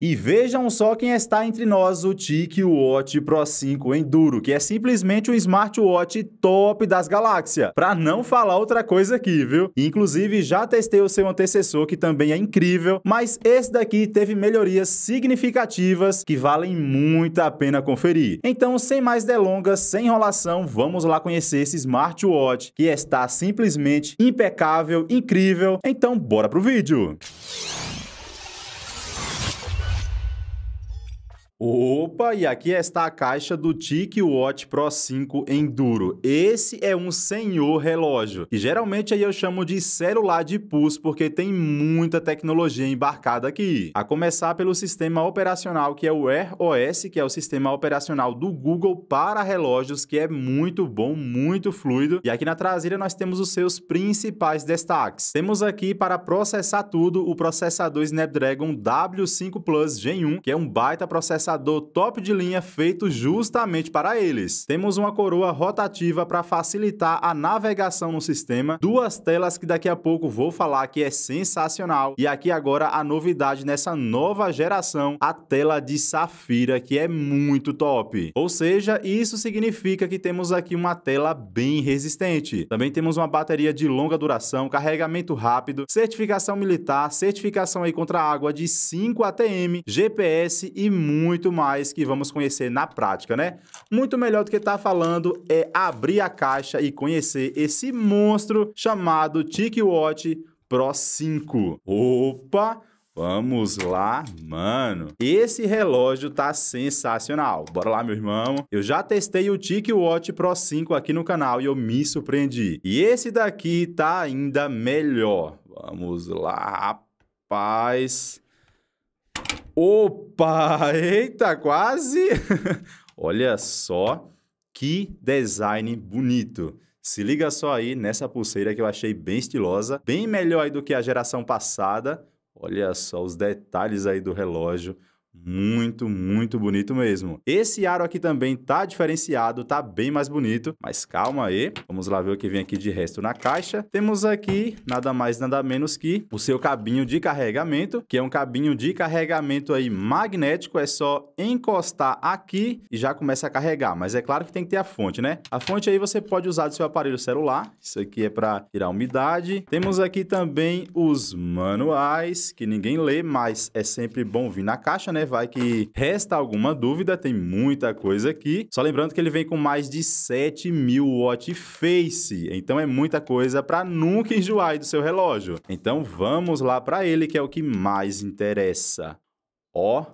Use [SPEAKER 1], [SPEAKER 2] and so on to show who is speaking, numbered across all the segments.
[SPEAKER 1] E vejam só quem está entre nós, o TIC Watch Pro 5 Enduro, que é simplesmente um smartwatch top das galáxias, para não falar outra coisa aqui, viu? Inclusive, já testei o seu antecessor, que também é incrível, mas esse daqui teve melhorias significativas que valem muito a pena conferir. Então, sem mais delongas, sem enrolação, vamos lá conhecer esse smartwatch, que está simplesmente impecável, incrível. Então, bora pro vídeo! Música Opa, e aqui está a caixa do TIC Watch Pro 5 Enduro. Esse é um senhor relógio, e geralmente aí eu chamo de celular de pulso porque tem muita tecnologia embarcada aqui. A começar pelo sistema operacional que é o Air OS, que é o sistema operacional do Google para relógios, que é muito bom, muito fluido. E aqui na traseira nós temos os seus principais destaques. Temos aqui para processar tudo o processador Snapdragon W5 Plus Gen 1, que é um baita processador top de linha feito justamente para eles. Temos uma coroa rotativa para facilitar a navegação no sistema, duas telas que daqui a pouco vou falar que é sensacional, e aqui agora a novidade nessa nova geração, a tela de safira, que é muito top. Ou seja, isso significa que temos aqui uma tela bem resistente. Também temos uma bateria de longa duração, carregamento rápido, certificação militar, certificação aí contra água de 5 ATM, GPS e muito muito mais que vamos conhecer na prática, né? Muito melhor do que estar tá falando é abrir a caixa e conhecer esse monstro chamado TicWatch Pro 5. Opa! Vamos lá, mano. Esse relógio tá sensacional. Bora lá, meu irmão. Eu já testei o TicWatch Pro 5 aqui no canal e eu me surpreendi. E esse daqui tá ainda melhor. Vamos lá, rapaz. Opa! Eita, quase! Olha só que design bonito! Se liga só aí nessa pulseira que eu achei bem estilosa, bem melhor aí do que a geração passada. Olha só os detalhes aí do relógio. Muito, muito bonito mesmo. Esse aro aqui também tá diferenciado, tá bem mais bonito, mas calma aí. Vamos lá ver o que vem aqui de resto na caixa. Temos aqui nada mais, nada menos que o seu cabinho de carregamento, que é um cabinho de carregamento aí magnético, é só encostar aqui e já começa a carregar, mas é claro que tem que ter a fonte, né? A fonte aí você pode usar do seu aparelho celular, isso aqui é para tirar umidade. Temos aqui também os manuais, que ninguém lê, mas é sempre bom vir na caixa, né? vai que resta alguma dúvida, tem muita coisa aqui. Só lembrando que ele vem com mais de 7 mil watt face, então é muita coisa para nunca enjoar do seu relógio. Então vamos lá para ele, que é o que mais interessa. Ó,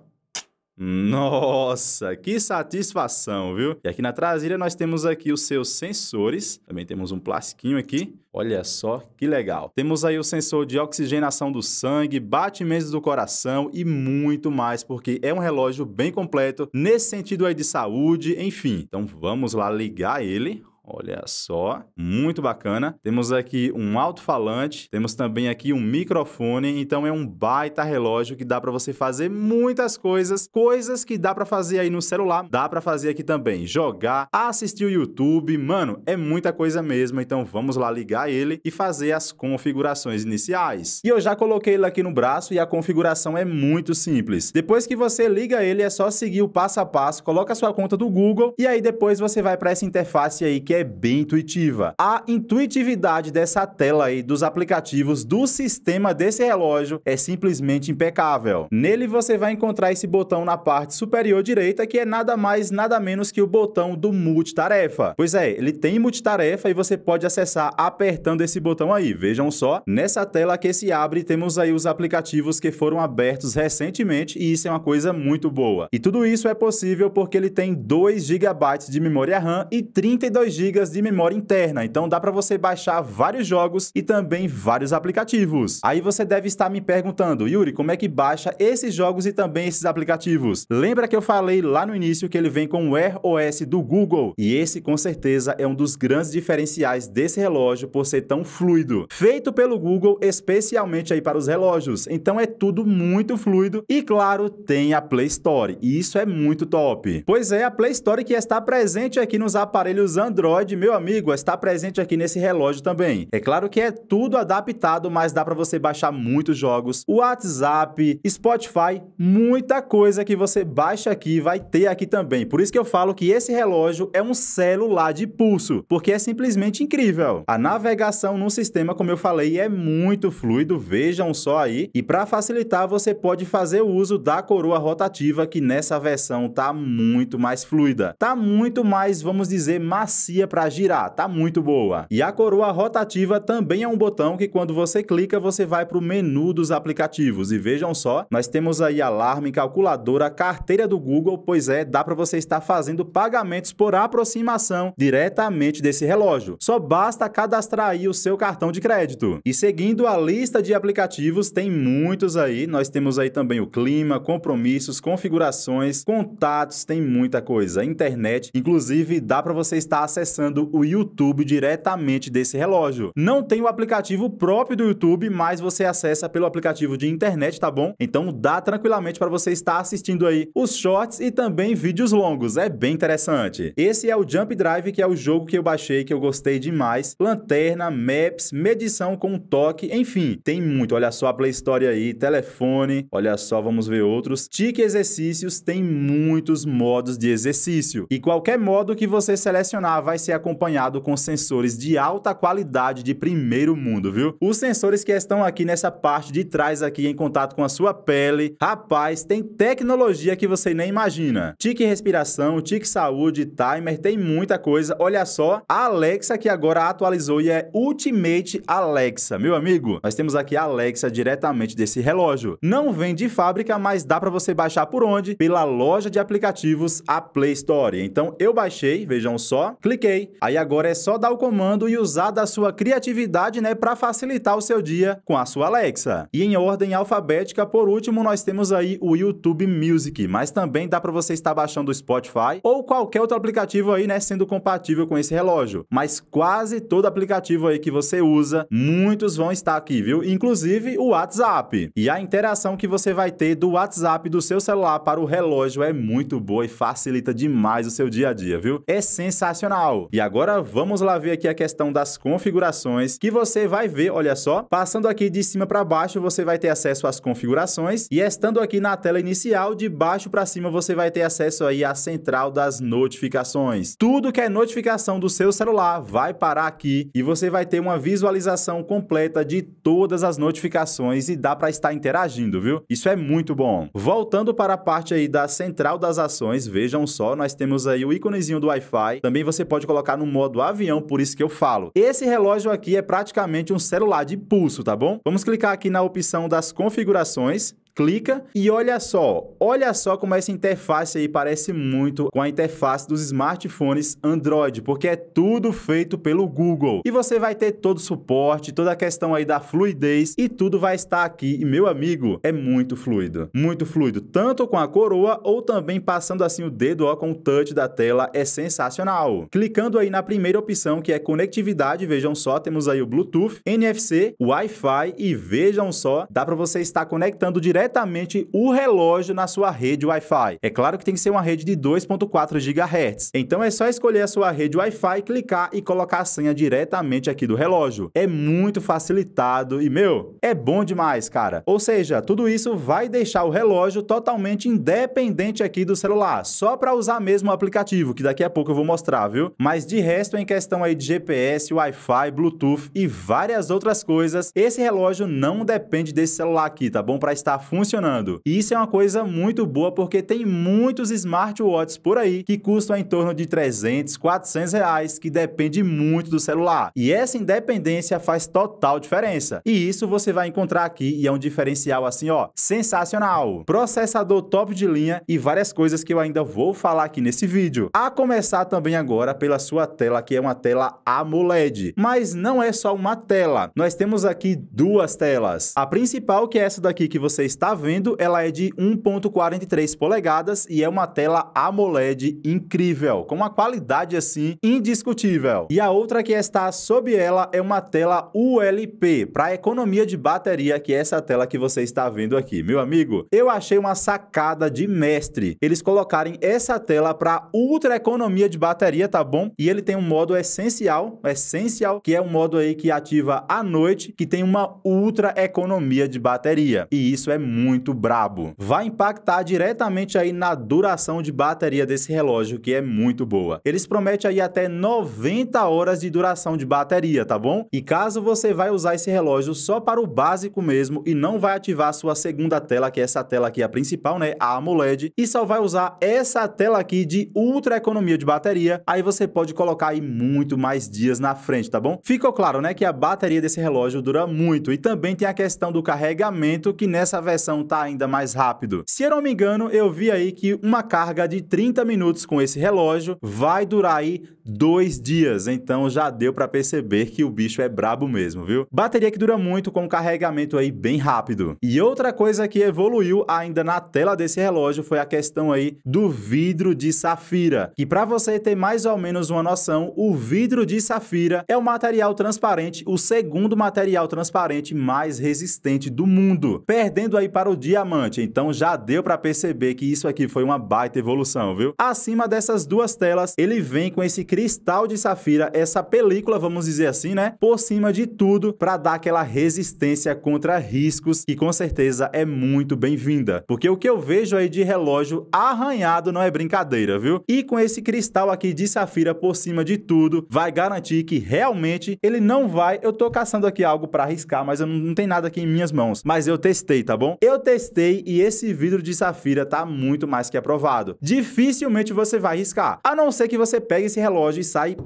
[SPEAKER 1] nossa, que satisfação, viu? E aqui na traseira nós temos aqui os seus sensores, também temos um plasquinho aqui. Olha só que legal. Temos aí o sensor de oxigenação do sangue, batimentos do coração e muito mais, porque é um relógio bem completo nesse sentido aí de saúde, enfim. Então vamos lá ligar ele. Olha só, muito bacana. Temos aqui um alto-falante, temos também aqui um microfone, então é um baita relógio que dá para você fazer muitas coisas, coisas que dá para fazer aí no celular, dá para fazer aqui também, jogar, assistir o YouTube, mano, é muita coisa mesmo, então vamos lá ligar ele e fazer as configurações iniciais. E eu já coloquei ele aqui no braço e a configuração é muito simples. Depois que você liga ele, é só seguir o passo a passo, coloca a sua conta do Google e aí depois você vai para essa interface aí que é é bem intuitiva. A intuitividade dessa tela aí dos aplicativos do sistema desse relógio é simplesmente impecável. Nele você vai encontrar esse botão na parte superior direita que é nada mais nada menos que o botão do multitarefa. Pois é, ele tem multitarefa e você pode acessar apertando esse botão aí. Vejam só, nessa tela que se abre temos aí os aplicativos que foram abertos recentemente e isso é uma coisa muito boa. E tudo isso é possível porque ele tem 2 GB de memória RAM e 32 GB GB de memória interna, então dá para você baixar vários jogos e também vários aplicativos. Aí você deve estar me perguntando, Yuri, como é que baixa esses jogos e também esses aplicativos? Lembra que eu falei lá no início que ele vem com o Air OS do Google? E esse com certeza é um dos grandes diferenciais desse relógio por ser tão fluido. Feito pelo Google especialmente aí para os relógios, então é tudo muito fluido e claro, tem a Play Store. E isso é muito top. Pois é, a Play Store que está presente aqui nos aparelhos Android Android, meu amigo, está presente aqui nesse relógio também. É claro que é tudo adaptado, mas dá para você baixar muitos jogos, o WhatsApp, Spotify, muita coisa que você baixa aqui vai ter aqui também. Por isso que eu falo que esse relógio é um celular de pulso, porque é simplesmente incrível. A navegação no sistema, como eu falei, é muito fluido, vejam só aí. E para facilitar, você pode fazer o uso da coroa rotativa, que nessa versão tá muito mais fluida. Tá muito mais, vamos dizer, macia para girar, tá muito boa. E a coroa rotativa também é um botão que quando você clica, você vai para o menu dos aplicativos. E vejam só, nós temos aí alarme, calculadora, carteira do Google, pois é, dá para você estar fazendo pagamentos por aproximação diretamente desse relógio. Só basta cadastrar aí o seu cartão de crédito. E seguindo a lista de aplicativos, tem muitos aí. Nós temos aí também o clima, compromissos, configurações, contatos, tem muita coisa. Internet, inclusive dá para você estar acessando acessando o YouTube diretamente desse relógio. Não tem o aplicativo próprio do YouTube, mas você acessa pelo aplicativo de internet, tá bom? Então dá tranquilamente para você estar assistindo aí os shorts e também vídeos longos. É bem interessante. Esse é o Jump Drive, que é o jogo que eu baixei, que eu gostei demais. Lanterna, maps, medição com toque, enfim, tem muito. Olha só a Play Store aí, telefone, olha só, vamos ver outros. Tique Exercícios tem muitos modos de exercício. E qualquer modo que você selecionar vai ser acompanhado com sensores de alta qualidade de primeiro mundo, viu? Os sensores que estão aqui nessa parte de trás aqui em contato com a sua pele, rapaz, tem tecnologia que você nem imagina. Tique respiração, tique saúde, timer, tem muita coisa. Olha só, a Alexa que agora atualizou e é Ultimate Alexa, meu amigo. Nós temos aqui a Alexa diretamente desse relógio. Não vem de fábrica, mas dá para você baixar por onde? Pela loja de aplicativos a Play Store. Então eu baixei, vejam só, cliquei Aí agora é só dar o comando e usar da sua criatividade, né, para facilitar o seu dia com a sua Alexa. E em ordem alfabética, por último, nós temos aí o YouTube Music, mas também dá para você estar baixando o Spotify ou qualquer outro aplicativo aí, né, sendo compatível com esse relógio. Mas quase todo aplicativo aí que você usa, muitos vão estar aqui, viu? Inclusive o WhatsApp. E a interação que você vai ter do WhatsApp do seu celular para o relógio é muito boa e facilita demais o seu dia a dia, viu? É sensacional legal. E agora vamos lá ver aqui a questão das configurações, que você vai ver, olha só, passando aqui de cima para baixo, você vai ter acesso às configurações, e estando aqui na tela inicial, de baixo para cima, você vai ter acesso aí à central das notificações. Tudo que é notificação do seu celular vai parar aqui, e você vai ter uma visualização completa de todas as notificações, e dá para estar interagindo, viu? Isso é muito bom. Voltando para a parte aí da central das ações, vejam só, nós temos aí o íconezinho do Wi-Fi, também você pode pode colocar no modo avião, por isso que eu falo. Esse relógio aqui é praticamente um celular de pulso, tá bom? Vamos clicar aqui na opção das configurações clica e olha só, olha só como essa interface aí parece muito com a interface dos smartphones Android, porque é tudo feito pelo Google. E você vai ter todo o suporte, toda a questão aí da fluidez e tudo vai estar aqui. E meu amigo, é muito fluido, muito fluido, tanto com a coroa ou também passando assim o dedo ó, com o touch da tela, é sensacional. Clicando aí na primeira opção que é conectividade, vejam só, temos aí o Bluetooth, NFC, Wi-Fi e vejam só, dá para você estar conectando direto diretamente o relógio na sua rede Wi-Fi. É claro que tem que ser uma rede de 2.4 GHz. Então é só escolher a sua rede Wi-Fi, clicar e colocar a senha diretamente aqui do relógio. É muito facilitado e, meu, é bom demais, cara. Ou seja, tudo isso vai deixar o relógio totalmente independente aqui do celular, só para usar mesmo o aplicativo, que daqui a pouco eu vou mostrar, viu? Mas de resto, em questão aí de GPS, Wi-Fi, Bluetooth e várias outras coisas, esse relógio não depende desse celular aqui, tá bom? Para estar funcionando. E isso é uma coisa muito boa porque tem muitos smartwatches por aí que custam em torno de 300, 400 reais, que depende muito do celular. E essa independência faz total diferença. E isso você vai encontrar aqui e é um diferencial assim, ó, sensacional. Processador top de linha e várias coisas que eu ainda vou falar aqui nesse vídeo. A começar também agora pela sua tela, que é uma tela AMOLED. Mas não é só uma tela. Nós temos aqui duas telas. A principal, que é essa daqui que você está está vendo, ela é de 1.43 polegadas e é uma tela AMOLED incrível, com uma qualidade assim indiscutível. E a outra que está sob ela é uma tela ULP, para economia de bateria, que é essa tela que você está vendo aqui. Meu amigo, eu achei uma sacada de mestre. Eles colocarem essa tela para ultra economia de bateria, tá bom? E ele tem um modo essencial, essencial, que é um modo aí que ativa à noite, que tem uma ultra economia de bateria. E isso é muito brabo. Vai impactar diretamente aí na duração de bateria desse relógio, que é muito boa. Eles prometem aí até 90 horas de duração de bateria, tá bom? E caso você vai usar esse relógio só para o básico mesmo e não vai ativar sua segunda tela, que é essa tela aqui, a principal, né? A AMOLED, e só vai usar essa tela aqui de ultra economia de bateria, aí você pode colocar aí muito mais dias na frente, tá bom? Ficou claro, né, que a bateria desse relógio dura muito e também tem a questão do carregamento, que nessa versão recuperação tá ainda mais rápido. Se eu não me engano, eu vi aí que uma carga de 30 minutos com esse relógio vai durar aí dois dias, então já deu para perceber que o bicho é brabo mesmo, viu? Bateria que dura muito com carregamento aí bem rápido. E outra coisa que evoluiu ainda na tela desse relógio foi a questão aí do vidro de safira. E para você ter mais ou menos uma noção, o vidro de safira é o material transparente, o segundo material transparente mais resistente do mundo, perdendo aí para o diamante, então já deu para perceber que isso aqui foi uma baita evolução, viu? Acima dessas duas telas, ele vem com esse cristal de safira, essa película, vamos dizer assim, né? Por cima de tudo, para dar aquela resistência contra riscos, que com certeza é muito bem-vinda. Porque o que eu vejo aí de relógio arranhado não é brincadeira, viu? E com esse cristal aqui de safira por cima de tudo, vai garantir que realmente ele não vai... Eu tô caçando aqui algo para arriscar, mas eu não, não tem nada aqui em minhas mãos. Mas eu testei, tá bom? Eu testei e esse vidro de safira tá muito mais que aprovado. Dificilmente você vai riscar, a não ser que você pegue esse relógio e saia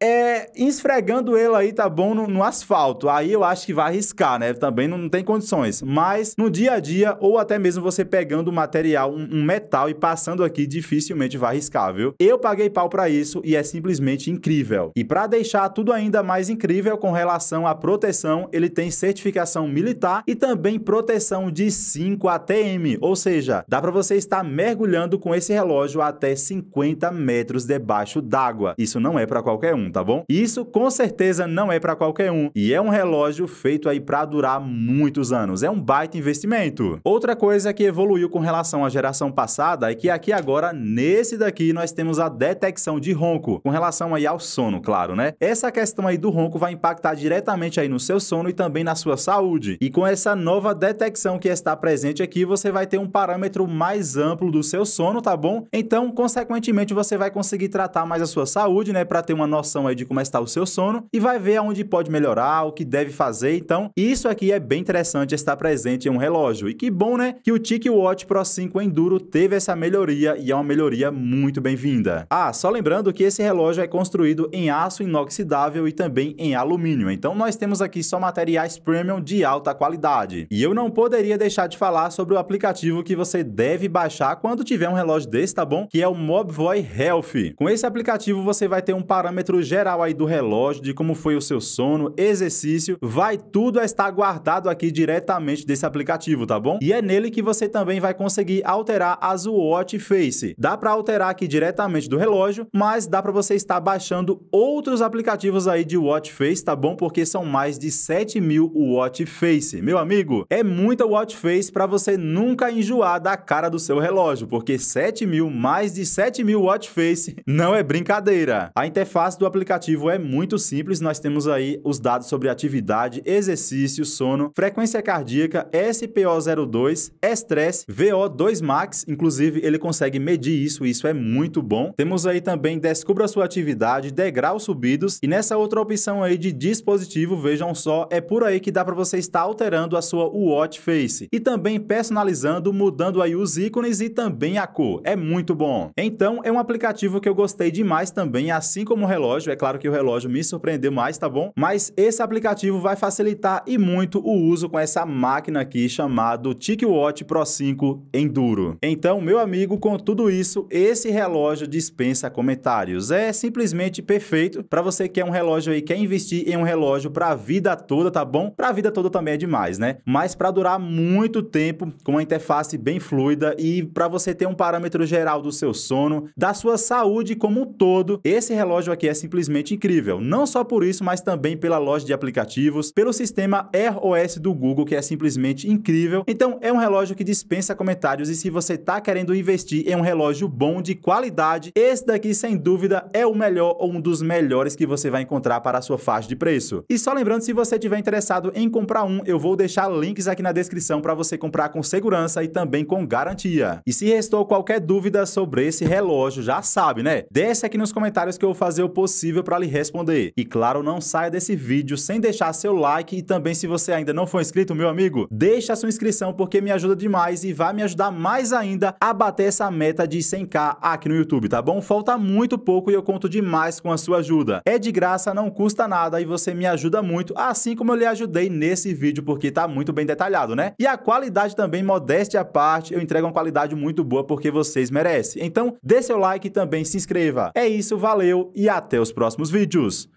[SPEAKER 1] é, esfregando ele aí, tá bom, no, no, asfalto. Aí eu acho que vai arriscar, né? Também não, não, tem condições. Mas no dia a dia, ou até mesmo você pegando material, um, um metal e passando aqui, dificilmente vai arriscar, viu? Eu paguei pau para isso e é simplesmente incrível. E para deixar tudo ainda mais incrível com relação à proteção, ele tem certificação militar e também proteção de 5 ATM, ou seja, dá para você estar mergulhando com esse relógio até 50 metros debaixo d'água. Isso não é para qualquer um tá bom? Isso com certeza não é para qualquer um e é um relógio feito aí para durar muitos anos. É um baita investimento. Outra coisa que evoluiu com relação à geração passada é que aqui agora nesse daqui nós temos a detecção de ronco com relação aí ao sono, claro, né? Essa questão aí do ronco vai impactar diretamente aí no seu sono e também na sua saúde. E com essa nova detecção que está presente aqui, você vai ter um parâmetro mais amplo do seu sono, tá bom? Então, consequentemente, você vai conseguir tratar mais a sua saúde, né, para ter uma noção informação aí de como é está o seu sono e vai ver aonde pode melhorar, o que deve fazer. Então, isso aqui é bem interessante estar presente em um relógio. E que bom, né, que o TIC Watch Pro 5 Enduro teve essa melhoria e é uma melhoria muito bem-vinda. Ah, só lembrando que esse relógio é construído em aço inoxidável e também em alumínio. Então, nós temos aqui só materiais premium de alta qualidade. E eu não poderia deixar de falar sobre o aplicativo que você deve baixar quando tiver um relógio desse, tá bom? Que é o Mobvoi Health. Com esse aplicativo, você vai ter um parâmetro geral aí do relógio, de como foi o seu sono, exercício, vai tudo estar guardado aqui diretamente desse aplicativo, tá bom? E é nele que você também vai conseguir alterar as Watch Face. Dá para alterar aqui diretamente do relógio, mas dá para você estar baixando outros aplicativos aí de Watch Face, tá bom? Porque são mais de 7 mil Watch Face. Meu amigo, é muita Watch Face para você nunca enjoar da cara do seu relógio, porque 7 mil, mais de 7 mil Watch Face, não é brincadeira. A interface do aplicativo aplicativo é muito simples, nós temos aí os dados sobre atividade, exercício, sono, frequência cardíaca, SPO02, estresse, VO2 max, inclusive ele consegue medir isso, isso é muito bom. Temos aí também descubra sua atividade, degraus subidos e nessa outra opção aí de dispositivo, vejam só, é por aí que dá para você estar alterando a sua watch face e também personalizando, mudando aí os ícones e também a cor. É muito bom. Então, é um aplicativo que eu gostei demais também, assim como o relógio relógio. É claro que o relógio me surpreendeu mais, tá bom? Mas esse aplicativo vai facilitar e muito o uso com essa máquina aqui chamado TicWatch Pro 5 Enduro. Então, meu amigo, com tudo isso, esse relógio dispensa comentários. É simplesmente perfeito para você que é um relógio aí, quer investir em um relógio para a vida toda, tá bom? Para a vida toda também é demais, né? Mas para durar muito tempo, com uma interface bem fluida e para você ter um parâmetro geral do seu sono, da sua saúde como um todo, esse relógio aqui é simplesmente simplesmente incrível. Não só por isso, mas também pela loja de aplicativos, pelo sistema ROS do Google, que é simplesmente incrível. Então, é um relógio que dispensa comentários e se você está querendo investir em um relógio bom, de qualidade, esse daqui, sem dúvida, é o melhor ou um dos melhores que você vai encontrar para a sua faixa de preço. E só lembrando, se você tiver interessado em comprar um, eu vou deixar links aqui na descrição para você comprar com segurança e também com garantia. E se restou qualquer dúvida sobre esse relógio, já sabe, né? Desce aqui nos comentários que eu vou fazer o possível possível para lhe responder. E claro, não saia desse vídeo sem deixar seu like e também se você ainda não for inscrito, meu amigo, deixa sua inscrição porque me ajuda demais e vai me ajudar mais ainda a bater essa meta de 100k aqui no YouTube, tá bom? Falta muito pouco e eu conto demais com a sua ajuda. É de graça, não custa nada e você me ajuda muito, assim como eu lhe ajudei nesse vídeo porque tá muito bem detalhado, né? E a qualidade também, modéstia à parte, eu entrego uma qualidade muito boa porque vocês merecem. Então, dê seu like e também se inscreva. É isso, valeu e até o meus próximos vídeos.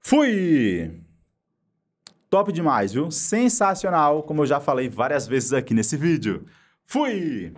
[SPEAKER 1] Fui! Top demais, viu? Sensacional, como eu já falei várias vezes aqui nesse vídeo. Fui!